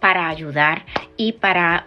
para ayudar y para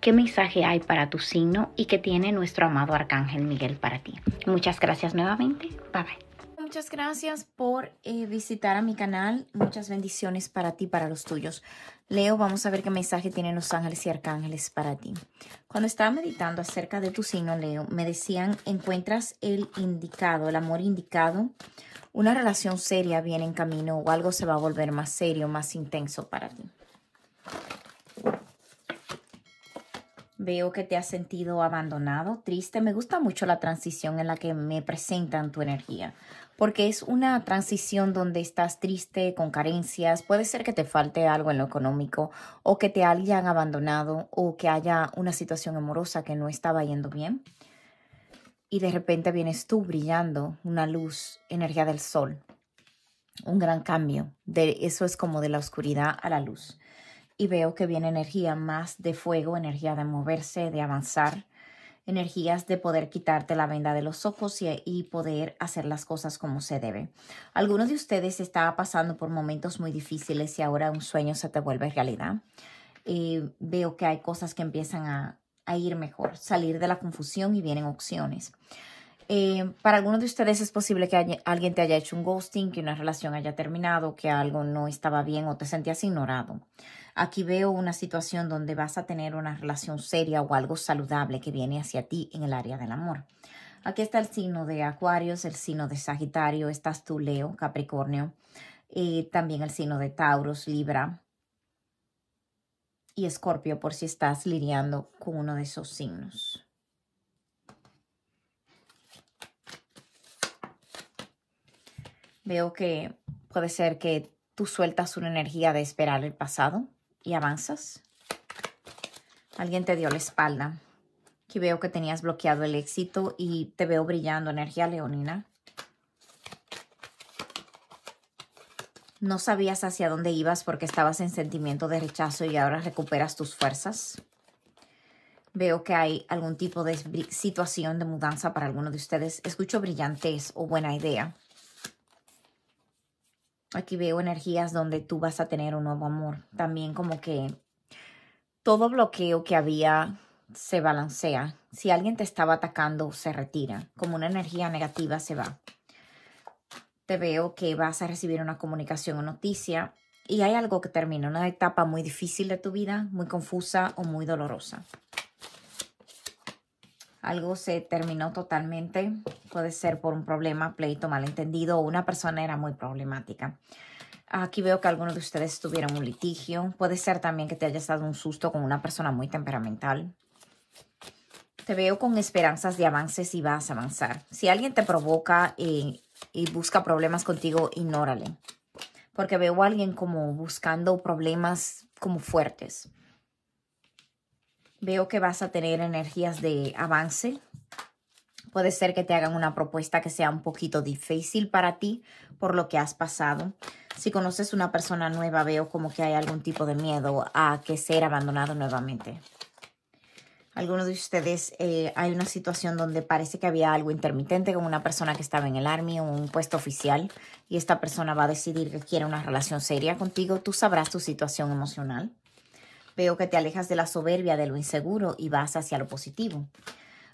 qué mensaje hay para tu signo y qué tiene nuestro amado Arcángel Miguel para ti. Muchas gracias nuevamente. Bye bye. Muchas gracias por eh, visitar a mi canal. Muchas bendiciones para ti, para los tuyos. Leo, vamos a ver qué mensaje tienen los ángeles y arcángeles para ti. Cuando estaba meditando acerca de tu signo, Leo, me decían, encuentras el indicado, el amor indicado. Una relación seria viene en camino o algo se va a volver más serio, más intenso para ti. Veo que te has sentido abandonado, triste. Me gusta mucho la transición en la que me presentan tu energía, porque es una transición donde estás triste, con carencias. Puede ser que te falte algo en lo económico o que te hayan abandonado o que haya una situación amorosa que no estaba yendo bien. Y de repente vienes tú brillando, una luz, energía del sol. Un gran cambio. De, eso es como de la oscuridad a la luz y veo que viene energía más de fuego, energía de moverse, de avanzar, energías de poder quitarte la venda de los ojos y, poder hacer las cosas como se debe. Algunos de ustedes estaba pasando por momentos muy difíciles y ahora un sueño se te vuelve realidad. Eh, veo que hay cosas que empiezan a, ir mejor, salir de la confusión y vienen opciones. Eh, para algunos de ustedes es posible que alguien te haya hecho un ghosting, que una relación haya terminado, que algo no estaba bien o te sentías ignorado. Aquí veo una situación donde vas a tener una relación seria o algo saludable que viene hacia ti en el área del amor. Aquí está el signo de Acuarios, el signo de Sagitario, estás tú Leo, Capricornio, y también el signo de Taurus, Libra y Escorpio por si estás lidiando con uno de esos signos. Veo que puede ser que tú sueltas una energía de esperar el pasado y avanzas. Alguien te dio la espalda. Aquí veo que tenías bloqueado el éxito y te veo brillando, energía leonina. No sabías hacia dónde ibas porque estabas en sentimiento de rechazo y ahora recuperas tus fuerzas. Veo que hay algún tipo de situación de mudanza para alguno de ustedes. Escucho brillantez o buena idea. Aquí veo energías donde tú vas a tener un nuevo amor. También como que todo bloqueo que había se balancea. Si alguien te estaba atacando, se retira. Como una energía negativa se va. Te veo que vas a recibir una comunicación o noticia y hay algo que termina, una etapa muy difícil de tu vida, muy confusa o muy dolorosa algo se terminó totalmente. Puede ser por un problema, pleito, malentendido o una persona era muy problemática. Aquí veo que algunos de ustedes tuvieron un litigio. Puede ser también que te haya dado un susto con una persona muy temperamental. Te veo con esperanzas de avances y vas a avanzar. Si alguien te provoca y, eh, y busca problemas contigo, ignórale. Porque veo a alguien como buscando problemas como fuertes. Veo que vas a tener energías de avance. Puede ser que te hagan una propuesta que sea un poquito difícil para ti por lo que has pasado. Si conoces una persona nueva, veo como que hay algún tipo de miedo a que ser abandonado nuevamente. Algunos de ustedes eh, hay una situación donde parece que había algo intermitente con una persona que estaba en el Army o un puesto oficial y esta persona va a decidir que quiere una relación seria contigo. Tú sabrás tu situación emocional. Veo que te alejas de la soberbia, de lo inseguro y vas hacia lo positivo.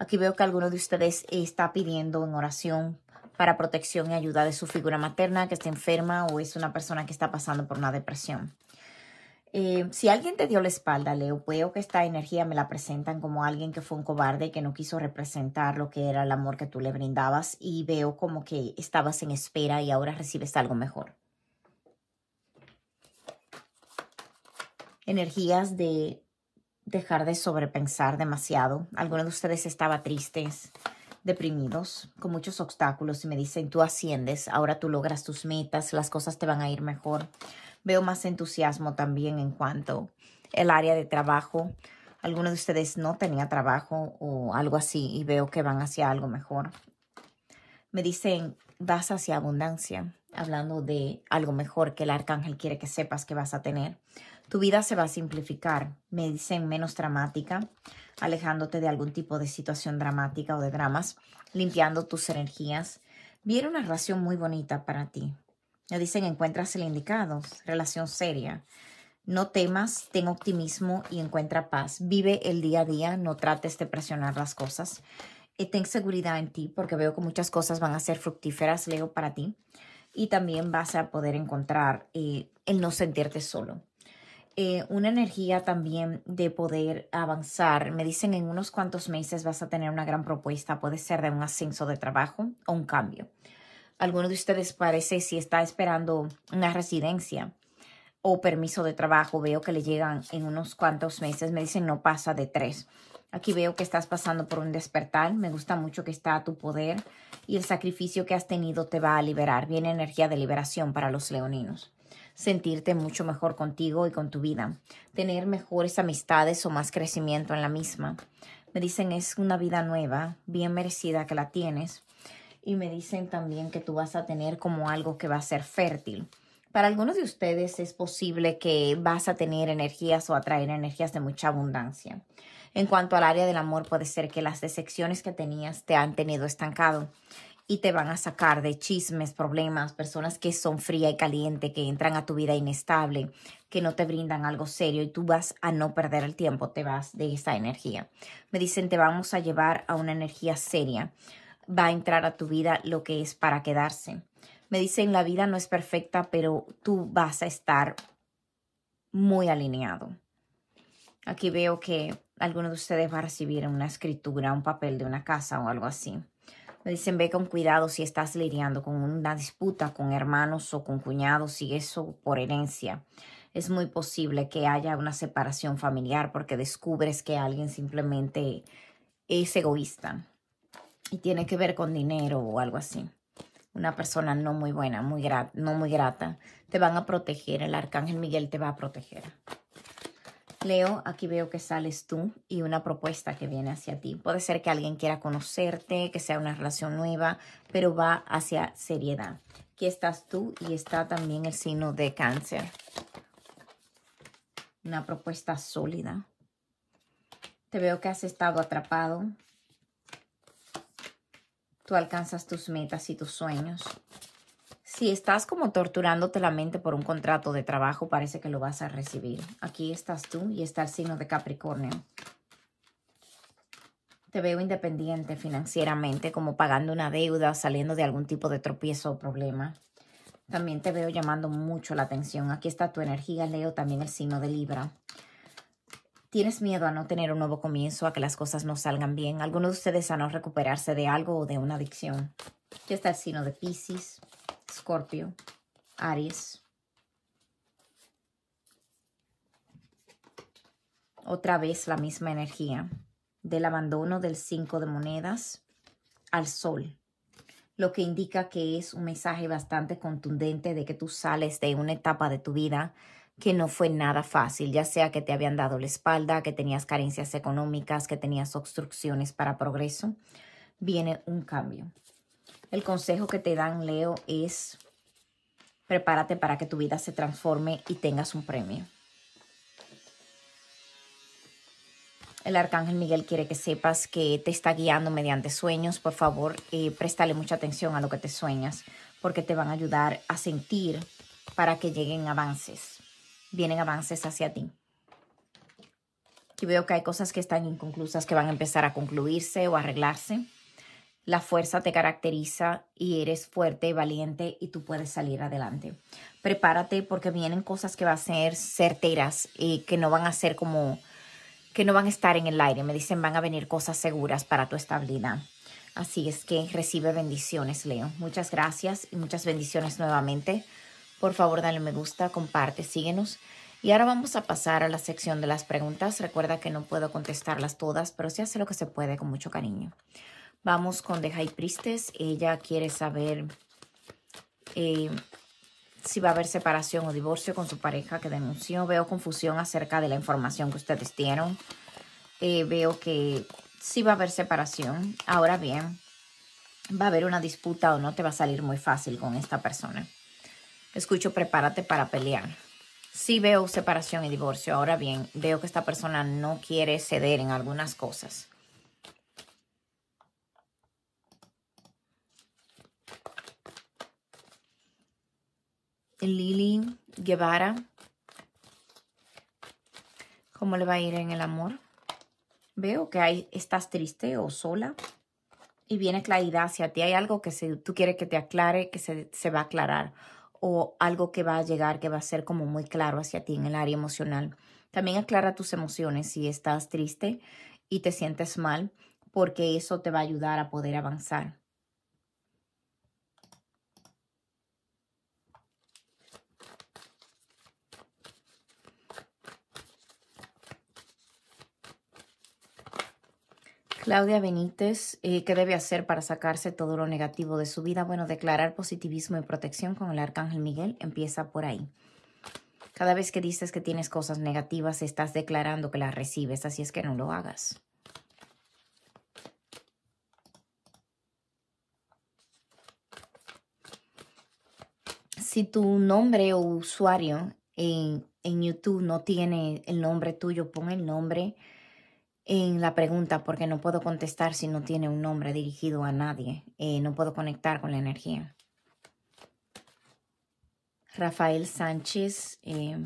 Aquí veo que alguno de ustedes está pidiendo en oración para protección y ayuda de su figura materna que está enferma o es una persona que está pasando por una depresión. Eh, si alguien te dio la espalda, Leo, veo que esta energía me la presentan como alguien que fue un cobarde, que no quiso representar lo que era el amor que tú le brindabas y veo como que estabas en espera y ahora recibes algo mejor. energías de dejar de sobrepensar demasiado. Algunos de ustedes estaba tristes, deprimidos, con muchos obstáculos y me dicen, tú asciendes, ahora tú logras tus metas, las cosas te van a ir mejor. Veo más entusiasmo también en cuanto el área de trabajo. Algunos de ustedes no tenía trabajo o algo así y veo que van hacia algo mejor. Me dicen, vas hacia abundancia, hablando de algo mejor que el arcángel quiere que sepas que vas a tener. Tu vida se va a simplificar, me dicen menos dramática, alejándote de algún tipo de situación dramática o de dramas, limpiando tus energías. Viene una relación muy bonita para ti. Me dicen encuentras el indicado, relación seria. No temas, ten optimismo y encuentra paz. Vive el día a día, no trates de presionar las cosas. Y eh, ten seguridad en ti porque veo que muchas cosas van a ser fructíferas, Leo, para ti. Y también vas a poder encontrar eh, el no sentirte solo. Eh, una energía también de poder avanzar. Me dicen en unos cuantos meses vas a tener una gran propuesta, puede ser de un ascenso de trabajo o un cambio. Alguno de ustedes parece si está esperando una residencia o permiso de trabajo, veo que le llegan en unos cuantos meses, me dicen no pasa de tres. Aquí veo que estás pasando por un despertar. Me gusta mucho que está a tu poder y el sacrificio que has tenido te va a liberar. Viene energía de liberación para los leoninos sentirte mucho mejor contigo y con tu vida, tener mejores amistades o más crecimiento en la misma. Me dicen es una vida nueva, bien merecida que la tienes. Y me dicen también que tú vas a tener como algo que va a ser fértil. Para algunos de ustedes es posible que vas a tener energías o atraer energías de mucha abundancia. En cuanto al área del amor, puede ser que las decepciones que tenías te han tenido estancado y te van a sacar de chismes, problemas, personas que son fría y caliente, que entran a tu vida inestable, que no te brindan algo serio y tú vas a no perder el tiempo, te vas de esa energía. Me dicen, te vamos a llevar a una energía seria, va a entrar a tu vida lo que es para quedarse. Me dicen, la vida no es perfecta, pero tú vas a estar muy alineado. Aquí veo que alguno de ustedes va a recibir una escritura, un papel de una casa o algo así. Me dicen, ve con cuidado si estás lidiando con una disputa con hermanos o con cuñados y eso por herencia. Es muy posible que haya una separación familiar porque descubres que alguien simplemente es egoísta y tiene que ver con dinero o algo así. Una persona no muy buena, muy no muy grata. Te van a proteger, el arcángel Miguel te va a proteger leo, aquí veo que sales tú y una propuesta que viene hacia ti. Puede ser que alguien quiera conocerte, que sea una relación nueva, pero va hacia seriedad. Aquí estás tú y está también el signo de cáncer. Una propuesta sólida. Te veo que has estado atrapado. Tú alcanzas tus metas y tus sueños si estás como torturándote la mente por un contrato de trabajo, parece que lo vas a recibir. Aquí estás tú y está el signo de Capricornio. Te veo independiente financieramente, como pagando una deuda, saliendo de algún tipo de tropiezo o problema. También te veo llamando mucho la atención. Aquí está tu energía, Leo, también el signo de Libra. Tienes miedo a no tener un nuevo comienzo, a que las cosas no salgan bien. Algunos de ustedes a no recuperarse de algo o de una adicción. Aquí está el signo de Pisces. Escorpio, Aries. Otra vez la misma energía del abandono del cinco de monedas al sol, lo que indica que es un mensaje bastante contundente de que tú sales de una etapa de tu vida que no fue nada fácil, ya sea que te habían dado la espalda, que tenías carencias económicas, que tenías obstrucciones para progreso, viene un cambio. El consejo que te dan, Leo, es prepárate para que tu vida se transforme y tengas un premio. El arcángel Miguel quiere que sepas que te está guiando mediante sueños. Por favor, eh, préstale mucha atención a lo que te sueñas, porque te van a ayudar a sentir para que lleguen avances. Vienen avances hacia ti. Y veo que hay cosas que están inconclusas que van a empezar a concluirse o arreglarse la fuerza te caracteriza y eres fuerte, y valiente y tú puedes salir adelante. Prepárate porque vienen cosas que van a ser certeras y que no van a ser como, que no van a estar en el aire. Me dicen van a venir cosas seguras para tu estabilidad. Así es que recibe bendiciones, Leo. Muchas gracias y muchas bendiciones nuevamente. Por favor, dale me gusta, comparte, síguenos. Y ahora vamos a pasar a la sección de las preguntas. Recuerda que no puedo contestarlas todas, pero se hace lo que se puede con mucho cariño. Vamos con Deja High Priestess. Ella quiere saber eh, si va a haber separación o divorcio con su pareja que denunció. Veo confusión acerca de la información que ustedes dieron. Eh, veo que sí va a haber separación. Ahora bien, va a haber una disputa o no te va a salir muy fácil con esta persona. Escucho, prepárate para pelear. Sí veo separación y divorcio. Ahora bien, veo que esta persona no quiere ceder en algunas cosas. Lili Guevara. ¿Cómo le va a ir en el amor? Veo que hay, estás triste o sola y viene claridad hacia ti. Hay algo que tú quieres que te aclare, que se va a aclarar o algo que va a llegar, que va a ser como muy claro hacia ti en el área emocional. También aclara tus emociones si estás triste y te sientes mal, porque eso te va a ayudar a poder avanzar. Claudia Benítez, eh, ¿qué debe hacer para sacarse todo lo negativo de su vida? Bueno, declarar positivismo y protección con el Arcángel Miguel empieza por ahí. Cada vez que dices que tienes cosas negativas, estás declarando que las recibes, así es que no lo hagas. Si tu nombre o usuario en, en YouTube no tiene el nombre tuyo, pon el nombre en la pregunta porque no puedo contestar si no tiene un nombre dirigido a nadie. Eh, no puedo conectar con la energía. Rafael Sánchez eh,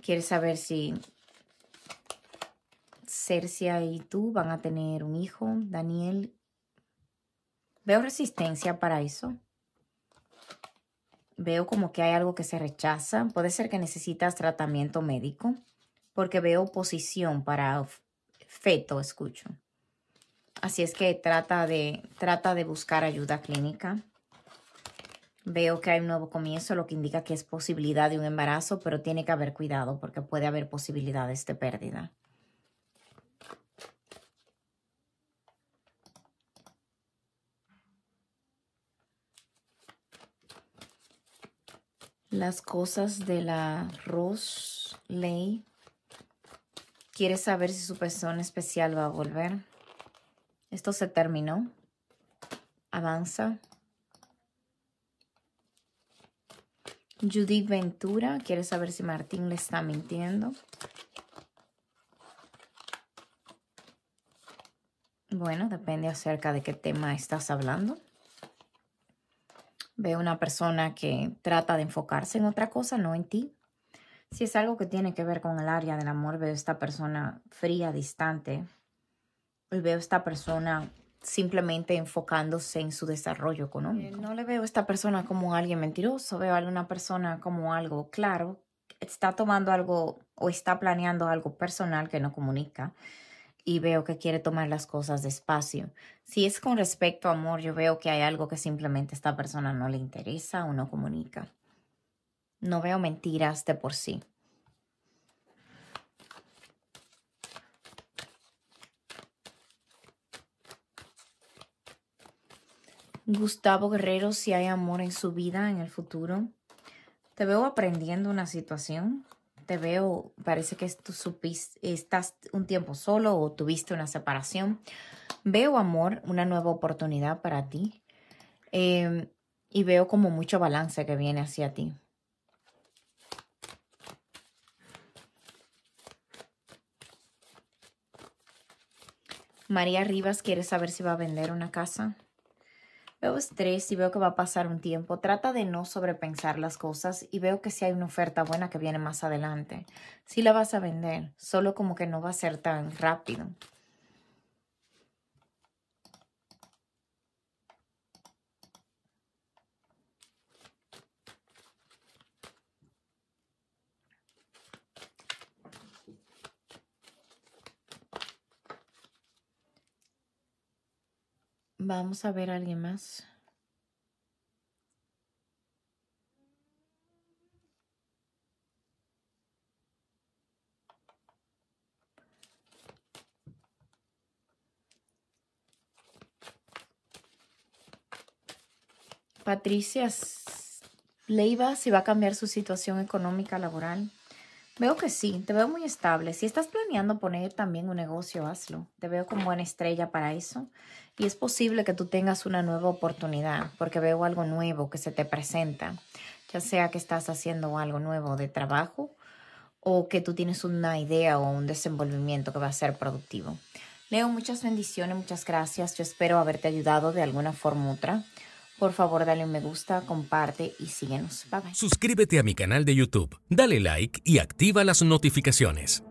quiere saber si Cercia y tú van a tener un hijo. Daniel, veo resistencia para eso. Veo como que hay algo que se rechaza. Puede ser que necesitas tratamiento médico porque veo oposición para feto, escucho. Así es que trata de, trata de buscar ayuda clínica. Veo que hay un nuevo comienzo, lo que indica que es posibilidad de un embarazo, pero tiene que haber cuidado porque puede haber posibilidades de pérdida. Las cosas de la Rose Ley Quiere saber si su persona especial va a volver. Esto se terminó. Avanza. Judith Ventura quiere saber si Martín le está mintiendo. Bueno, depende acerca de qué tema estás hablando. Veo una persona que trata de enfocarse en otra cosa, no en ti. Si es algo que tiene que ver con el área del amor, veo esta persona fría, distante. Y veo esta persona simplemente enfocándose en su desarrollo económico. Eh, no le veo a esta persona como alguien mentiroso, veo a una persona como algo claro, está tomando algo o está planeando algo personal que no comunica y veo que quiere tomar las cosas despacio. Si es con respecto a amor, yo veo que hay algo que simplemente a esta persona no le interesa o no comunica no veo mentiras de por sí. Gustavo Guerrero, si hay amor en su vida en el futuro. Te veo aprendiendo una situación. Te veo, parece que tú estás un tiempo solo o tuviste una separación. Veo amor, una nueva oportunidad para ti. Em, y veo como mucho balance que viene hacia ti. María Rivas quiere saber si va a vender una casa. Veo estrés y veo que va a pasar un tiempo. Trata de no sobrepensar las cosas y veo que si hay una oferta buena que viene más adelante. Si la vas a vender, solo como que no va a ser tan rápido. Vamos a ver a alguien más. Patricia Leiva si va a cambiar su situación económica laboral. Veo que sí, te veo muy estable. Si estás planeando poner también un negocio, hazlo. Te veo con buena estrella para eso. Y es posible que tú tengas una nueva oportunidad, porque veo algo nuevo que se te presenta. Ya sea que estás haciendo algo nuevo de trabajo o que tú tienes una idea o un desenvolvimiento que va a ser productivo. Leo, muchas bendiciones, muchas gracias. Yo espero haberte ayudado de alguna forma u otra. Por favor, dale un me gusta, comparte y síguenos. Bye bye. Suscríbete a mi canal de YouTube, dale like y activa las notificaciones.